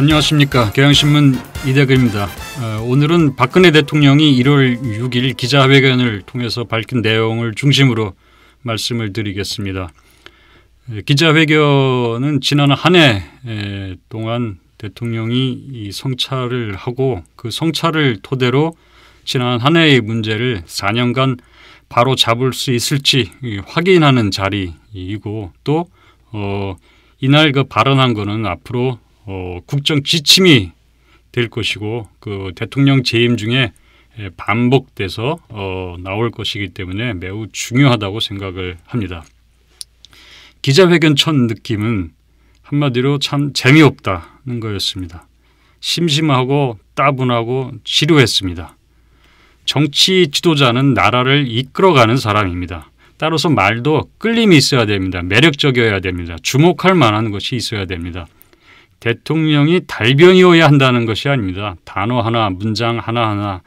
안녕하십니까. 경향신문 이대근입니다. 어, 오늘은 박근혜 대통령이 1월 6일 기자회견을 통해서 밝힌 내용을 중심으로 말씀을 드리겠습니다. 예, 기자회견은 지난 한 해 동안 대통령이 성찰을 하고 그 성찰을 토대로 지난 한 해의 문제를 4년간 바로 잡을 수 있을지 확인하는 자리이고 또 어, 이날 그 발언한 거는 앞으로 어, 국정 지침이 될 것이고 그 대통령 재임 중에 예, 반복돼서 어, 나올 것이기 때문에 매우 중요하다고 생각을 합니다. 기자회견 첫 느낌은 한마디로 참 재미없다는 거였습니다. 심심하고 따분하고 지루했습니다. 정치 지도자는 나라를 이끌어가는 사람입니다. 따라서 말도 끌림이 있어야 됩니다. 매력적이어야 됩니다. 주목할 만한 것이 있어야 됩니다. 대통령이 달변이어야 한다는 것이 아닙니다. 단어 하나, 문장 하나하나의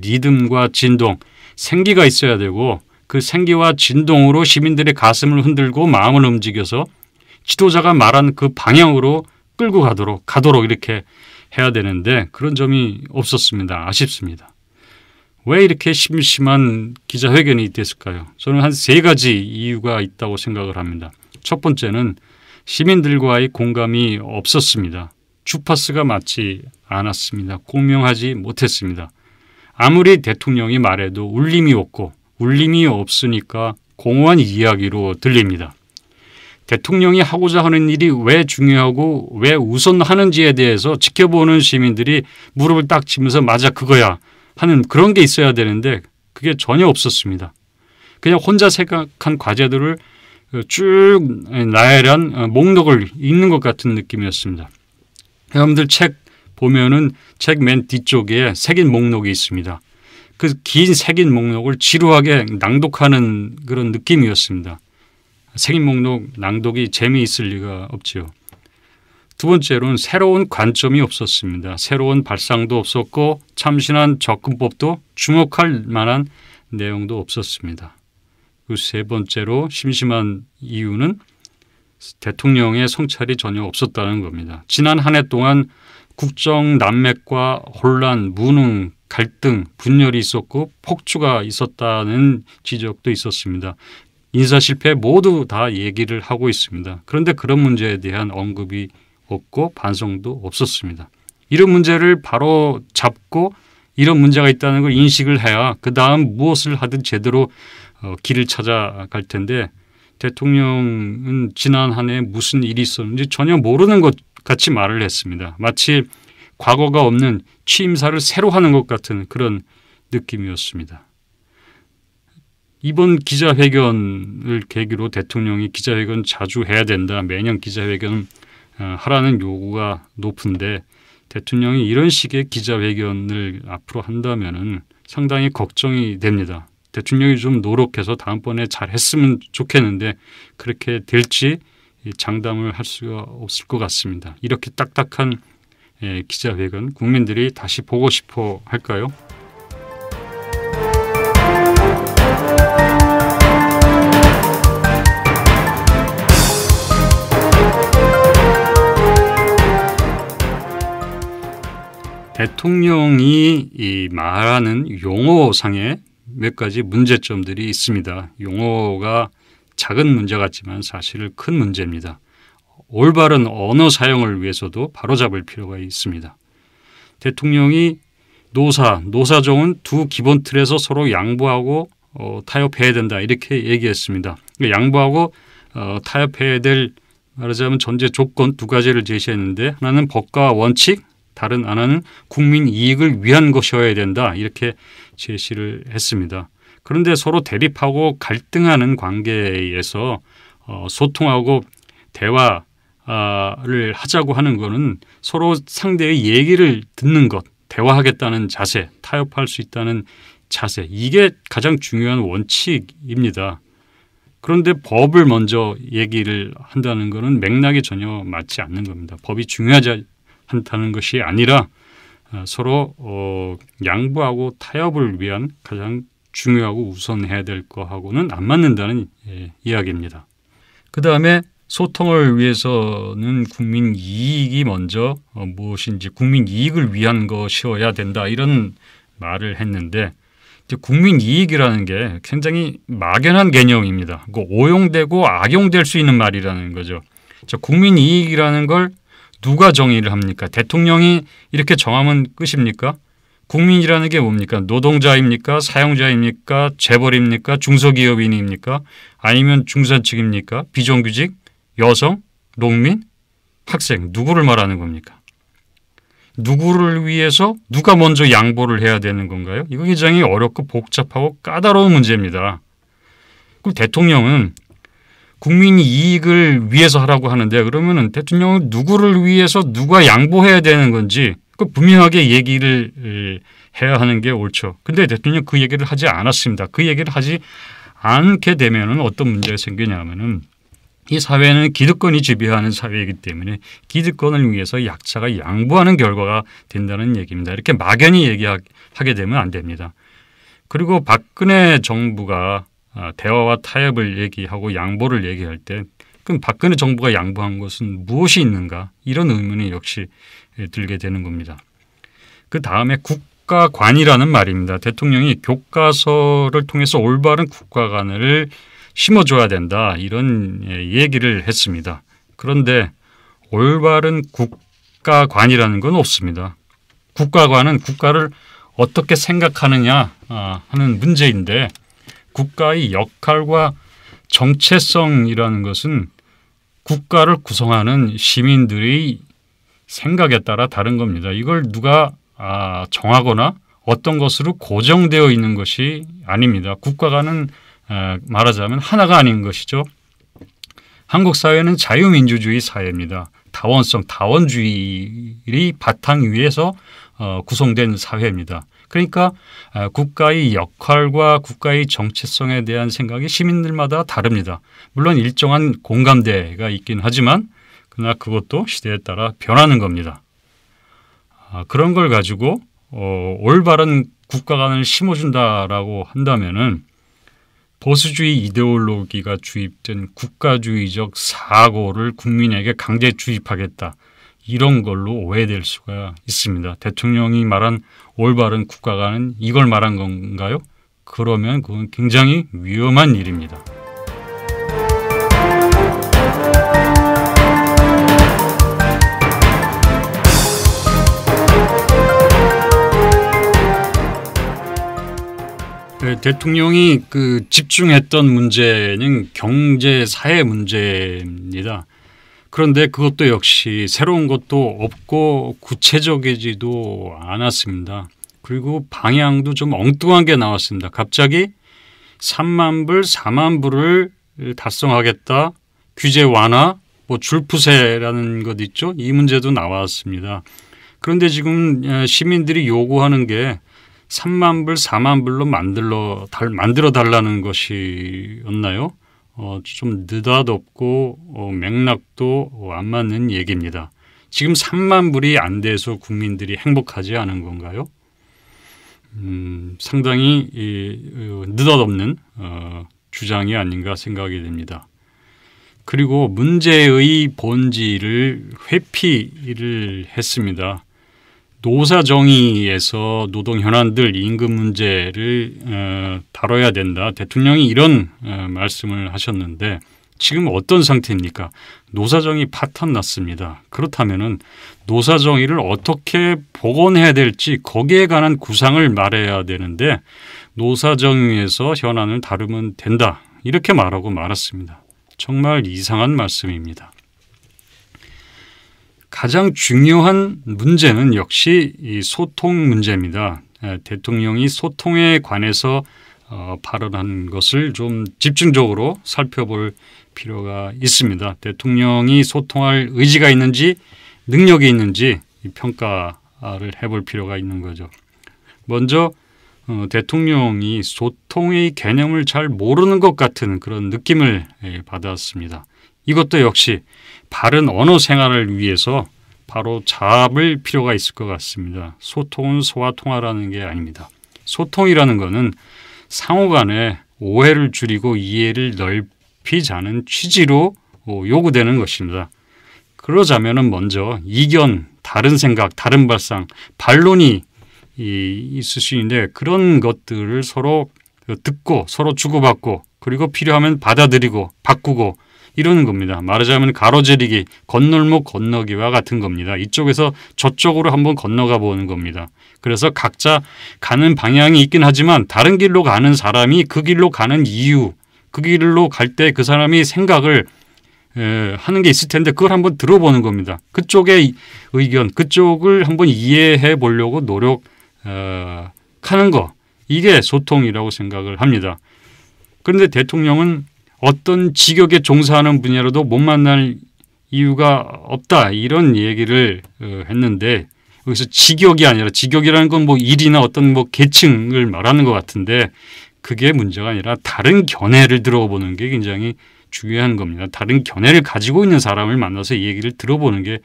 리듬과 진동, 생기가 있어야 되고 그 생기와 진동으로 시민들의 가슴을 흔들고 마음을 움직여서 지도자가 말한 그 방향으로 끌고 가도록 가도록 이렇게 해야 되는데 그런 점이 없었습니다. 아쉽습니다. 왜 이렇게 심심한 기자회견이 됐을까요? 저는 한 세 가지 이유가 있다고 생각을 합니다. 첫 번째는 시민들과의 공감이 없었습니다. 주파수가 맞지 않았습니다. 공명하지 못했습니다. 아무리 대통령이 말해도 울림이 없고 울림이 없으니까 공허한 이야기로 들립니다. 대통령이 하고자 하는 일이 왜 중요하고 왜 우선하는지에 대해서 지켜보는 시민들이 무릎을 딱 치면서 맞아 그거야 하는 그런 게 있어야 되는데 그게 전혀 없었습니다. 그냥 혼자 생각한 과제들을 쭉 나열한 어, 목록을 읽는 것 같은 느낌이었습니다. 여러분들 책 보면은 책 맨 뒤쪽에 색인 목록이 있습니다. 그 긴 색인 목록을 지루하게 낭독하는 그런 느낌이었습니다. 색인 목록 낭독이 재미있을 리가 없지요. 두 번째로는 새로운 관점이 없었습니다. 새로운 발상도 없었고 참신한 접근법도 주목할 만한 내용도 없었습니다. 그세 번째로 심심한 이유는 대통령의 성찰이 전혀 없었다는 겁니다. 지난 한 해 동안 국정 난맥과 혼란, 무능, 갈등, 분열이 있었고 폭주가 있었다는 지적도 있었습니다. 인사 실패 모두 다 얘기를 하고 있습니다. 그런데 그런 문제에 대한 언급이 없고 반성도 없었습니다. 이런 문제를 바로 잡고 이런 문제가 있다는 걸 인식을 해야 그 다음 무엇을 하든 제대로 어, 길을 찾아갈 텐데 대통령은 지난 한 해 무슨 일이 있었는지 전혀 모르는 것 같이 말을 했습니다. 마치 과거가 없는 취임사를 새로 하는 것 같은 그런 느낌이었습니다. 이번 기자회견을 계기로 대통령이 기자회견 자주 해야 된다. 매년 기자회견 어, 하라는 요구가 높은데 대통령이 이런 식의 기자회견을 앞으로 한다면 상당히 걱정이 됩니다. 대통령이 좀 노력해서 다음번에 잘 했으면 좋겠는데 그렇게 될지 장담을 할 수가 없을 것 같습니다. 이렇게 딱딱한 예, 기자회견 국민들이 다시 보고 싶어 할까요? 대통령이 말하는 용어상의 몇 가지 문제점들이 있습니다. 용어가 작은 문제 같지만 사실 큰 문제입니다. 올바른 언어 사용을 위해서도 바로잡을 필요가 있습니다. 대통령이 노사, 노사정은 두 기본 틀에서 서로 양보하고 어, 타협해야 된다 이렇게 얘기했습니다. 그러니까 양보하고 어, 타협해야 될 말하자면 전제 조건 두 가지를 제시했는데 하나는 법과 원칙, 다른 안는 국민 이익을 위한 것이어야 된다. 이렇게 제시를 했습니다. 그런데 서로 대립하고 갈등하는 관계에서 어, 소통하고 대화를 하자고 하는 것은 서로 상대의 얘기를 듣는 것, 대화하겠다는 자세, 타협할 수 있다는 자세, 이게 가장 중요한 원칙입니다. 그런데 법을 먼저 얘기를 한다는 것은 맥락이 전혀 맞지 않는 겁니다. 법이 중요하지 한다는 것이 아니라 어, 서로 어, 양보하고 타협을 위한 가장 중요하고 우선해야 될 거하고는 안 맞는다는 예, 이야기입니다. 그 다음에 소통을 위해서는 국민 이익이 먼저 어, 무엇인지 국민 이익을 위한 것이어야 된다 이런 말을 했는데 이제 국민 이익이라는 게 굉장히 막연한 개념입니다. 그 오용되고 악용될 수 있는 말이라는 거죠. 국민 이익이라는 걸 누가 정의를 합니까? 대통령이 이렇게 정하면 끝입니까? 국민이라는 게 뭡니까? 노동자입니까? 사용자입니까? 재벌입니까? 중소기업인입니까? 아니면 중산층입니까? 비정규직? 여성? 농민? 학생? 누구를 말하는 겁니까? 누구를 위해서 누가 먼저 양보를 해야 되는 건가요? 이거 굉장히 어렵고 복잡하고 까다로운 문제입니다. 그럼 대통령은 국민이 이익을 위해서 하라고 하는데 그러면은 대통령은 누구를 위해서 누가 양보해야 되는 건지 그 분명하게 얘기를 해야 하는 게 옳죠. 근데 대통령 그 얘기를 하지 않았습니다. 그 얘기를 하지 않게 되면은 어떤 문제가 생기냐면은 이 사회는 기득권이 지배하는 사회이기 때문에 기득권을 위해서 약자가 양보하는 결과가 된다는 얘기입니다. 이렇게 막연히 얘기하게 되면 안 됩니다. 그리고 박근혜 정부가 아, 대화와 타협을 얘기하고 양보를 얘기할 때 그럼 박근혜 정부가 양보한 것은 무엇이 있는가 이런 의문이 역시 예, 들게 되는 겁니다. 그 다음에 국가관이라는 말입니다. 대통령이 교과서를 통해서 올바른 국가관을 심어줘야 된다 이런 예, 얘기를 했습니다. 그런데 올바른 국가관이라는 건 없습니다. 국가관은 국가를 어떻게 생각하느냐 아, 하는 문제인데 국가의 역할과 정체성이라는 것은 국가를 구성하는 시민들의 생각에 따라 다른 겁니다. 이걸 누가 아, 정하거나 어떤 것으로 고정되어 있는 것이 아닙니다. 국가가는 아, 말하자면 하나가 아닌 것이죠. 한국 사회는 자유민주주의 사회입니다. 다원성, 다원주의의 바탕 위에서 어, 구성된 사회입니다. 그러니까 아, 국가의 역할과 국가의 정체성에 대한 생각이 시민들마다 다릅니다. 물론 일정한 공감대가 있긴 하지만 그러나 그것도 시대에 따라 변하는 겁니다. 아, 그런 걸 가지고 어, 올바른 국가관을 심어준다라고 한다면은 보수주의 이데올로기가 주입된 국가주의적 사고를 국민에게 강제 주입하겠다. 이런 걸로 오해될 수가 있습니다. 대통령이 말한 올바른 국가가는 이걸 말한 건가요? 그러면 그건 굉장히 위험한 일입니다. 네, 대통령이 그 집중했던 문제는 경제 사회 문제입니다. 그런데 그것도 역시 새로운 것도 없고 구체적이지도 않았습니다. 그리고 방향도 좀 엉뚱한 게 나왔습니다. 갑자기 3만 불, 4만 불을 달성하겠다. 규제 완화, 뭐줄프세라는것 있죠. 이 문제도 나왔습니다. 그런데 지금 시민들이 요구하는 게 3만 불, 4만 불로 만들어 달, 만들어 달라는 것이었나요? 어, 좀 느닷없고 어, 맥락도 어, 안 맞는 얘기입니다. 지금 3만 불이 안 돼서 국민들이 행복하지 않은 건가요? 음, 상당히 이, 어, 느닷없는 어, 주장이 아닌가 생각이 됩니다. 그리고 문제의 본질을 회피를 했습니다. 노사 정의에서 노동 현안들 임금 문제를 어, 다뤄야 된다. 대통령이 이런 어, 말씀을 하셨는데 지금 어떤 상태입니까? 노사 정의 파탄 났습니다. 그렇다면은 노사 정의를 어떻게 복원해야 될지 거기에 관한 구상을 말해야 되는데 노사 정의에서 현안을 다루면 된다. 이렇게 말하고 말았습니다. 정말 이상한 말씀입니다. 가장 중요한 문제는 역시 이 소통 문제입니다. 예, 대통령이 소통에 관해서 어, 발언한 것을 좀 집중적으로 살펴볼 필요가 있습니다. 대통령이 소통할 의지가 있는지 능력이 있는지 평가를 해볼 필요가 있는 거죠. 먼저 어, 대통령이 소통의 개념을 잘 모르는 것 같은 그런 느낌을 예, 받았습니다. 이것도 역시 바른 언어 생활을 위해서 바로 잡을 필요가 있을 것 같습니다. 소통은 소화통화라는게 아닙니다. 소통이라는 것은 상호 간의 오해를 줄이고 이해를 넓히자는 취지로 어, 요구되는 것입니다. 그러자면 먼저 이견, 다른 생각, 다른 발상, 반론이 있을 수 있는데 그런 것들을 서로 듣고 서로 주고받고 그리고 필요하면 받아들이고 바꾸고 이러는 겁니다. 말하자면 가로지르기, 건널목 건너기와 같은 겁니다. 이쪽에서 저쪽으로 한번 건너가 보는 겁니다. 그래서 각자 가는 방향이 있긴 하지만 다른 길로 가는 사람이 그 길로 가는 이유, 그 길로 갈 때 그 사람이 생각을 에, 하는 게 있을 텐데 그걸 한번 들어보는 겁니다. 그쪽의 의견, 그쪽을 한번 이해해 보려고 노력하는 어, 거. 이게 소통이라고 생각을 합니다. 그런데 대통령은 어떤 직역에 종사하는 분야로도 못 만날 이유가 없다 이런 얘기를 어, 했는데 여기서 직역이 아니라 직역이라는 건 뭐 일이나 어떤 뭐 계층을 말하는 것 같은데 그게 문제가 아니라 다른 견해를 들어보는 게 굉장히 중요한 겁니다. 다른 견해를 가지고 있는 사람을 만나서 얘기를 들어보는 게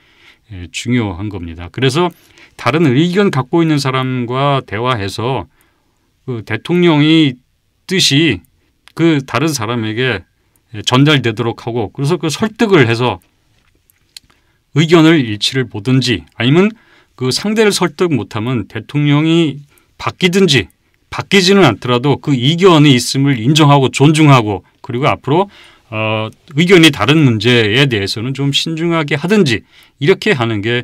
예, 중요한 겁니다. 그래서 다른 의견 갖고 있는 사람과 대화해서 그 대통령이 뜻이 그 다른 사람에게 전달되도록 하고 그래서 그 설득을 해서 의견을 일치를 보든지 아니면 그 상대를 설득 못하면 대통령이 바뀌든지 바뀌지는 않더라도 그 이견이 있음을 인정하고 존중하고 그리고 앞으로 어, 의견이 다른 문제에 대해서는 좀 신중하게 하든지 이렇게 하는 게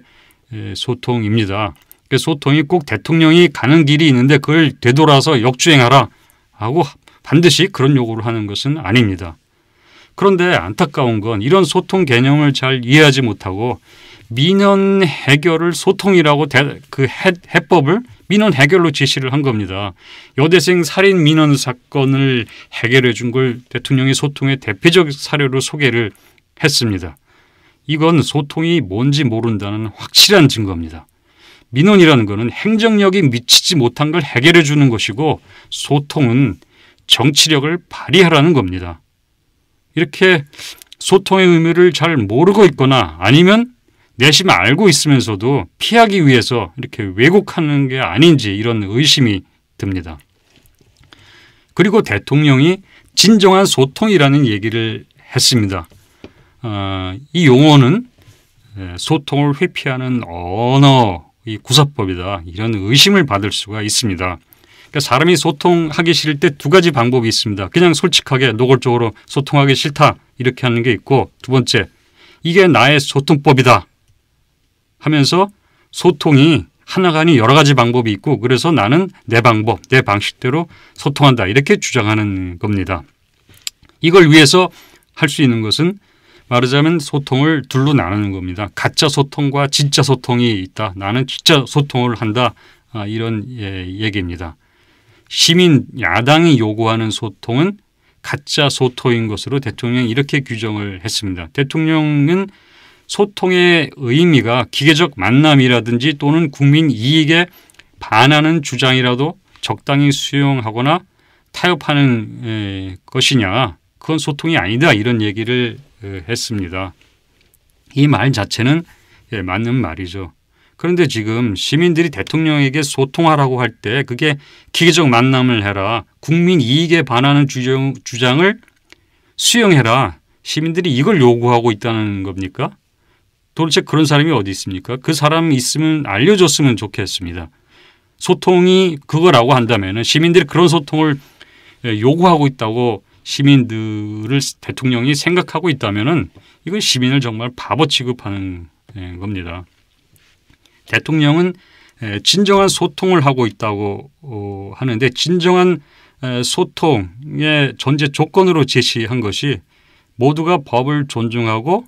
소통입니다. 그러니까 소통이 꼭 대통령이 가는 길이 있는데 그걸 되돌아서 역주행하라 하고 반드시 그런 요구를 하는 것은 아닙니다. 그런데 안타까운 건 이런 소통 개념을 잘 이해하지 못하고 민원 해결을 소통이라고 대, 그 해, 해법을 민원 해결로 지시를 한 겁니다. 여대생 살인 민원 사건을 해결해 준 걸 대통령이 소통의 대표적 사례로 소개를 했습니다. 이건 소통이 뭔지 모른다는 확실한 증거입니다. 민원이라는 것은 행정력이 미치지 못한 걸 해결해 주는 것이고 소통은 정치력을 발휘하라는 겁니다. 이렇게 소통의 의미를 잘 모르고 있거나 아니면 내심 알고 있으면서도 피하기 위해서 이렇게 왜곡하는 게 아닌지 이런 의심이 듭니다. 그리고 대통령이 진정한 소통이라는 얘기를 했습니다. 어, 이 용어는 소통을 회피하는 언어 의 구사법이다 이런 의심을 받을 수가 있습니다. 그러니까 사람이 소통하기 싫을 때 두 가지 방법이 있습니다. 그냥 솔직하게 노골적으로 소통하기 싫다 이렇게 하는 게 있고 두 번째 이게 나의 소통법이다 하면서 소통이 하나가 아닌 여러 가지 방법이 있고 그래서 나는 내 방법, 내 방식대로 소통한다 이렇게 주장하는 겁니다. 이걸 위해서 할 수 있는 것은 말하자면 소통을 둘로 나누는 겁니다. 가짜 소통과 진짜 소통이 있다. 나는 진짜 소통을 한다. 아, 이런 예, 얘기입니다. 시민 야당이 요구하는 소통은 가짜 소통인 것으로 대통령이 이렇게 규정을 했습니다. 대통령은 소통의 의미가 기계적 만남이라든지 또는 국민 이익에 반하는 주장이라도 적당히 수용하거나 타협하는 것이냐 그건 소통이 아니다 이런 얘기를 했습니다. 이 말 자체는 예, 맞는 말이죠. 그런데 지금 시민들이 대통령에게 소통하라고 할 때 그게 기계적 만남을 해라. 국민 이익에 반하는 주장, 주장을 수용해라. 시민들이 이걸 요구하고 있다는 겁니까? 도대체 그런 사람이 어디 있습니까? 그 사람 있으면 알려줬으면 좋겠습니다. 소통이 그거라고 한다면 시민들이 그런 소통을 예, 요구하고 있다고 시민들을 대통령이 생각하고 있다면 이건 시민을 정말 바보 취급하는 예, 겁니다. 대통령은 진정한 소통을 하고 있다고 어, 하는데 진정한 소통의 존재 조건으로 제시한 것이 모두가 법을 존중하고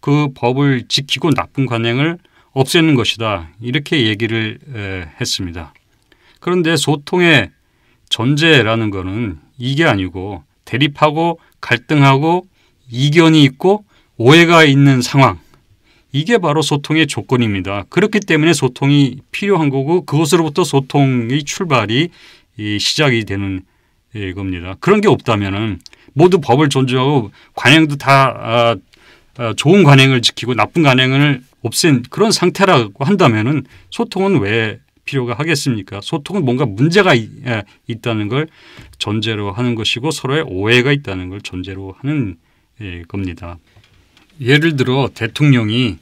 그 법을 지키고 나쁜 관행을 없애는 것이다. 이렇게 얘기를 했습니다. 그런데 소통의 존재라는 것은 이게 아니고 대립하고 갈등하고 이견이 있고 오해가 있는 상황 이게 바로 소통의 조건입니다. 그렇기 때문에 소통이 필요한 거고 그것으로부터 소통의 출발이 이 시작이 되는 예, 겁니다. 그런 게 없다면은 모두 법을 존중하고 관행도 다 아, 아, 좋은 관행을 지키고 나쁜 관행을 없앤 그런 상태라고 한다면은 소통은 왜 필요가 하겠습니까? 소통은 뭔가 문제가 이, 에, 예, 있다는 걸 전제로 하는 것이고 서로의 오해가 있다는 걸 전제로 하는 예, 겁니다. 예를 들어 대통령이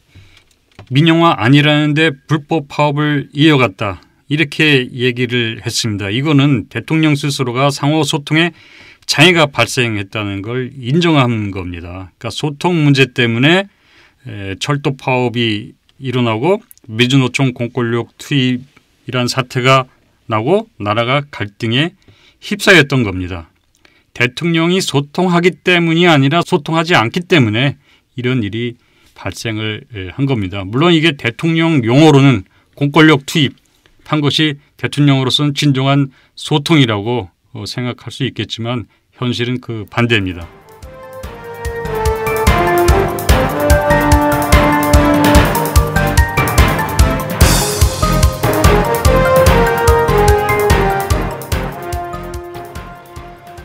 민영화 아니라는데 불법 파업을 이어갔다. 이렇게 얘기를 했습니다. 이거는 대통령 스스로가 상호 소통에 장애가 발생했다는 걸 인정한 겁니다. 그러니까 소통 문제 때문에 철도 파업이 일어나고 미주노총 공권력 투입이란 사태가 나고 나라가 갈등에 휩싸였던 겁니다. 대통령이 소통하기 때문이 아니라 소통하지 않기 때문에 이런 일이 발생을 예, 한 겁니다. 물론 이게 대통령 용어로는 공권력 투입한 것이 대통령으로서는 진정한 소통이라고 어, 생각할 수 있겠지만 현실은 그 반대입니다.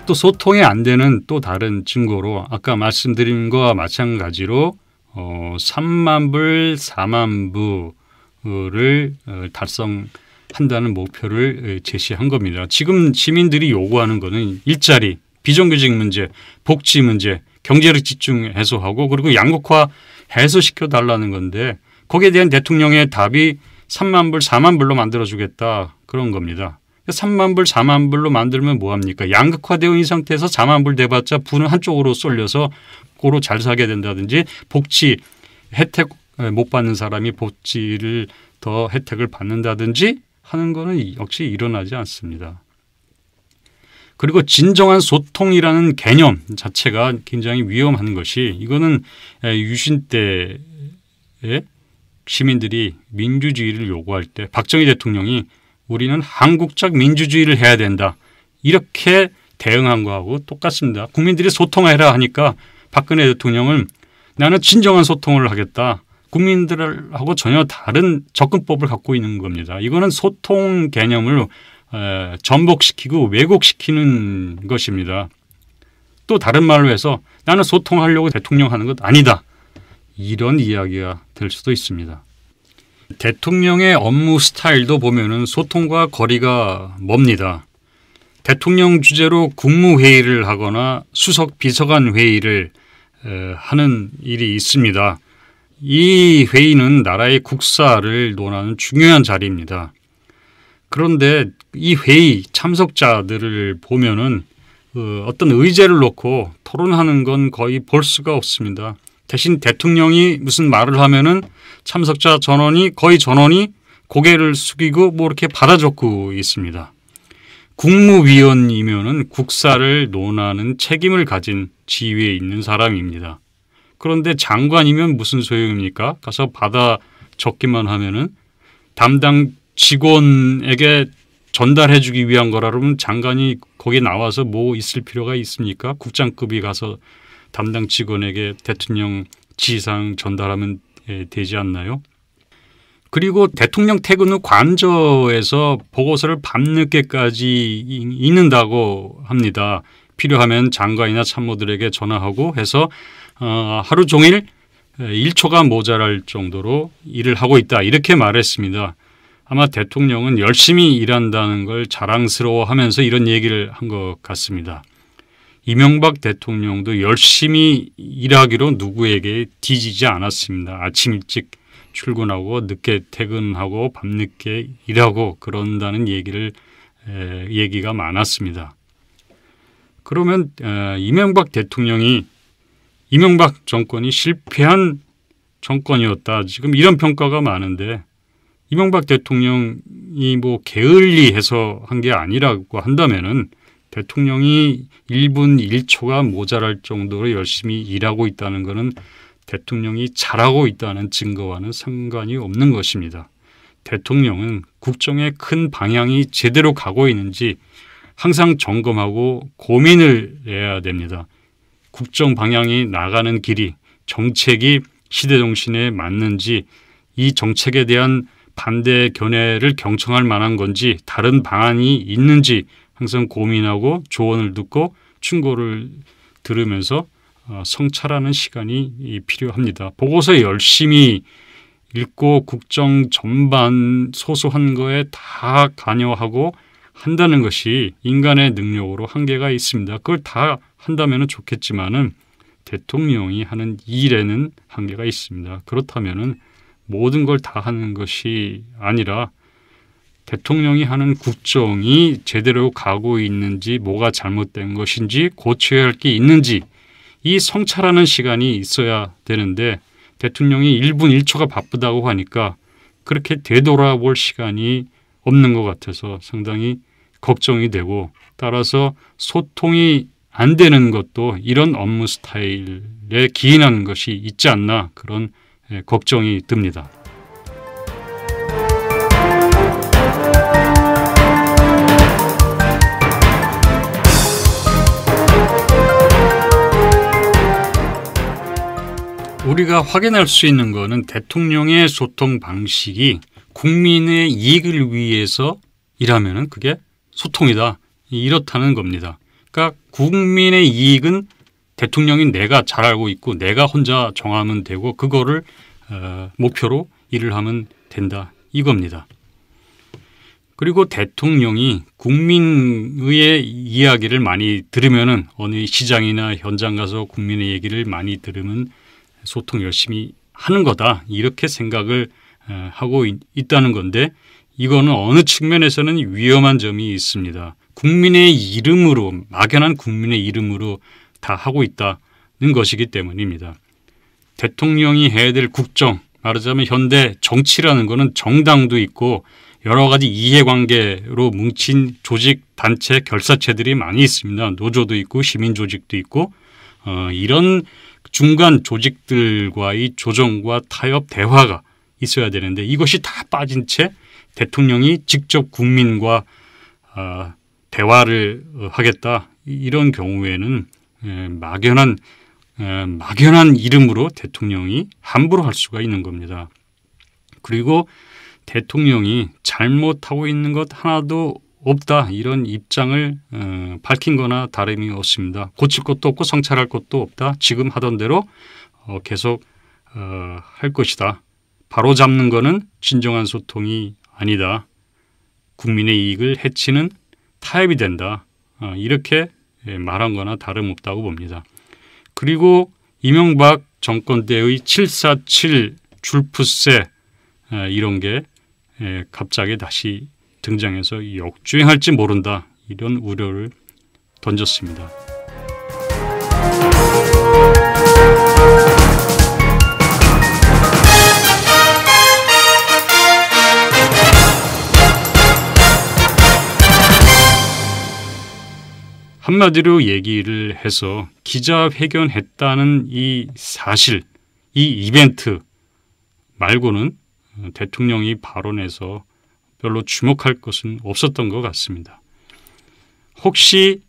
또 소통이 안 되는 또 다른 증거로 아까 말씀드린 것과 마찬가지로 어, 3만 불, 4만 불을 달성한다는 목표를 어, 제시한 겁니다. 지금 시민들이 요구하는 거는 일자리, 비정규직 문제, 복지 문제, 경제를 집중 해소하고 그리고 양극화 해소시켜 달라는 건데 거기에 대한 대통령의 답이 3만 불, 4만 불로 만들어 주겠다 그런 겁니다. 3만 불, 4만 불로 만들면 뭐 합니까? 양극화되어 있는 상태에서 4만 불 돼봤자 부는 한쪽으로 쏠려서 고로 잘 사게 된다든지 복지 혜택 못 받는 사람이 복지를 더 혜택을 받는다든지 하는 거는 역시 일어나지 않습니다. 그리고 진정한 소통이라는 개념 자체가 굉장히 위험한 것이 이거는 유신 때에 시민들이 민주주의를 요구할 때 박정희 대통령이 우리는 한국적 민주주의를 해야 된다. 이렇게 대응한 거하고 똑같습니다. 국민들이 소통해라 하니까 박근혜 대통령은 나는 진정한 소통을 하겠다. 국민들하고 전혀 다른 접근법을 갖고 있는 겁니다. 이거는 소통 개념을 전복시키고 왜곡시키는 것입니다. 또 다른 말로 해서 나는 소통하려고 대통령 하는 것 아니다. 이런 이야기가 될 수도 있습니다. 대통령의 업무 스타일도 보면은 소통과 거리가 멉니다. 대통령 주재로 국무회의를 하거나 수석 비서관 회의를 하는 일이 있습니다. 이 회의는 나라의 국사를 논하는 중요한 자리입니다. 그런데 이 회의 참석자들을 보면은 어, 어떤 의제를 놓고 토론하는 건 거의 볼 수가 없습니다. 대신 대통령이 무슨 말을 하면은 참석자 전원이 거의 전원이 고개를 숙이고 뭐 이렇게 받아적고 있습니다. 국무위원이면은 국사를 논하는 책임을 가진 지위에 있는 사람입니다. 그런데 장관이면 무슨 소용입니까? 가서 받아 적기만 하면은 담당 직원에게 전달해 주기 위한 거라 그러면 장관이 거기 나와서 뭐 있을 필요가 있습니까? 국장급이 가서 담당 직원에게 대통령 지상 전달하면 예, 되지 않나요? 그리고 대통령 퇴근 후 관저에서 보고서를 밤늦게까지 읽는다고 합니다. 필요하면 장관이나 참모들에게 전화하고 해서 어, 하루 종일 1초가 모자랄 정도로 일을 하고 있다. 이렇게 말했습니다. 아마 대통령은 열심히 일한다는 걸 자랑스러워 하면서 이런 얘기를 한 것 같습니다. 이명박 대통령도 열심히 일하기로 누구에게 뒤지지 않았습니다. 아침 일찍 출근하고 늦게 퇴근하고 밤늦게 일하고 그런다는 얘기를 에, 얘기가 많았습니다. 그러면 에, 이명박 대통령이 이명박 정권이 실패한 정권이었다. 지금 이런 평가가 많은데 이명박 대통령이 뭐 게을리 해서 한 게 아니라고 한다면은 대통령이 1분 1초가 모자랄 정도로 열심히 일하고 있다는 것은 대통령이 잘하고 있다는 증거와는 상관이 없는 것입니다. 대통령은 국정의 큰 방향이 제대로 가고 있는지 항상 점검하고 고민을 해야 됩니다. 국정 방향이 나가는 길이 정책이 시대 정신에 맞는지 이 정책에 대한 반대 견해를 경청할 만한 건지 다른 방안이 있는지 항상 고민하고 조언을 듣고 충고를 들으면서 어, 성찰하는 시간이 필요합니다. 보고서 열심히 읽고 국정 전반 소소한 거에 다 관여하고 한다는 것이 인간의 능력으로 한계가 있습니다. 그걸 다 한다면 좋겠지만은 대통령이 하는 일에는 한계가 있습니다. 그렇다면 모든 걸 다 하는 것이 아니라 대통령이 하는 국정이 제대로 가고 있는지 뭐가 잘못된 것인지 고쳐야 할 게 있는지 이 성찰하는 시간이 있어야 되는데 대통령이 1분 1초가 바쁘다고 하니까 그렇게 되돌아볼 시간이 없는 것 같아서 상당히 걱정이 되고 따라서 소통이 안 되는 것도 이런 업무 스타일에 기인한 것이 있지 않나 그런 예, 걱정이 듭니다. 우리가 확인할 수 있는 것은 대통령의 소통 방식이 국민의 이익을 위해서 일하면 그게 소통이다 이렇다는 겁니다. 그러니까 국민의 이익은 대통령인 내가 잘 알고 있고 내가 혼자 정하면 되고 그거를 어, 목표로 일을 하면 된다 이겁니다. 그리고 대통령이 국민의 이야기를 많이 들으면은 어느 시장이나 현장 가서 국민의 얘기를 많이 들으면 소통 열심히 하는 거다 이렇게 생각을 하고 있다는 건데 이거는 어느 측면에서는 위험한 점이 있습니다. 국민의 이름으로 막연한 국민의 이름으로 다 하고 있다는 것이기 때문입니다. 대통령이 해야 될 국정 말하자면 현대 정치라는 거는 정당도 있고 여러 가지 이해관계로 뭉친 조직, 단체, 결사체들이 많이 있습니다. 노조도 있고 시민조직도 있고 어, 이런 중간 조직들과의 조정과 타협 대화가 있어야 되는데 이것이 다 빠진 채 대통령이 직접 국민과 아, 어, 대화를 하겠다 이런 경우에는 에, 예, 막연한 에, 예, 막연한 이름으로 대통령이 함부로 할 수가 있는 겁니다. 그리고 대통령이 잘못하고 있는 것 하나도 없다 이런 입장을 어, 밝힌 거나 다름이 없습니다. 고칠 것도 없고 성찰할 것도 없다. 지금 하던 대로 어, 계속 어, 할 것이다. 바로 잡는 거는 진정한 소통이 아니다. 국민의 이익을 해치는 타협이 된다. 어, 이렇게 예, 말한 거나 다름없다고 봅니다. 그리고 이명박 정권 때의 747 줄프세 어, 이런 게 예, 갑자기 다시 등장해서 역주행할지 모른다 이런 우려를 던졌습니다. 한마디로 얘기를 해서 기자회견했다는 이 사실, 이 이벤트 말고는 대통령이 발언해서 별로 주목할 것은 없었던 것 같습니다. 혹시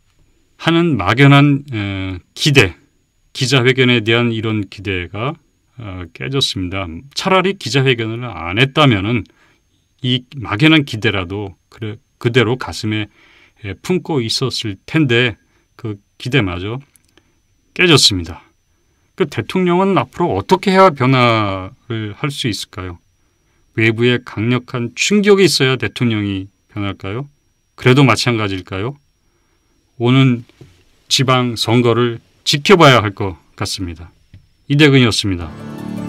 하는 막연한 기대, 기자회견에 대한 이런 기대가 어, 깨졌습니다. 차라리 기자회견을 안 했다면 이 막연한 기대라도 그래, 그대로 가슴에 품고 있었을 텐데 그 기대마저 깨졌습니다. 그 대통령은 앞으로 어떻게 해야 변화를 할 수 있을까요? 외부의 강력한 충격이 있어야 대통령이 변할까요? 그래도 마찬가지일까요? 오는 지방 선거를 지켜봐야 할 것 같습니다. 이대근이었습니다.